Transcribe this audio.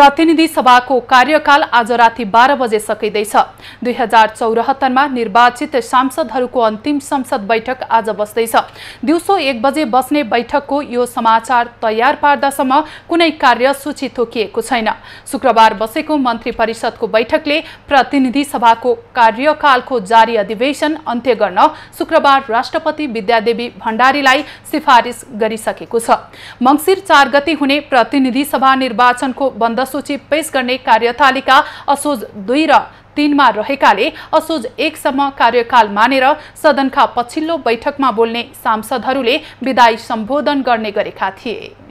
प्रतिनिधि सभाको कार्यकाल आज राति बाह्र बजे सकिँदैछ दुई हजार चौरात्तरमा निर्वाचित सांसदहरूको अन्तिम संसद बैठक आज बस्दैछ दिउँसो एक बजे बस्ने बैठकको यो समाचार तयार पार्दासम्म कुनै कार्यसूची तोकिएको छैन शुक्रबार बसेको मन्त्री परिषदको बैठकले प्रतिनिधि सभाको कार्यकालको जारी अधिवेशन अन्त्य गर्न शुक्रबार राष्ट्रपति विद्यादेवी भण्डारीलाई सिफारिस गरिसकेको छ मङ्सिर चार गति हुने प्रतिनिधि सभा निर्वाचनको बन्द सूची पेश गर्ने कार्यतालिका असोज दुई र तिनमा रहेकाले असोज एकसम्म कार्यकाल मानेर सदनका पछिल्लो बैठकमा बोल्ने सांसदहरूले विदाई सम्बोधन गर्ने गरेका थिए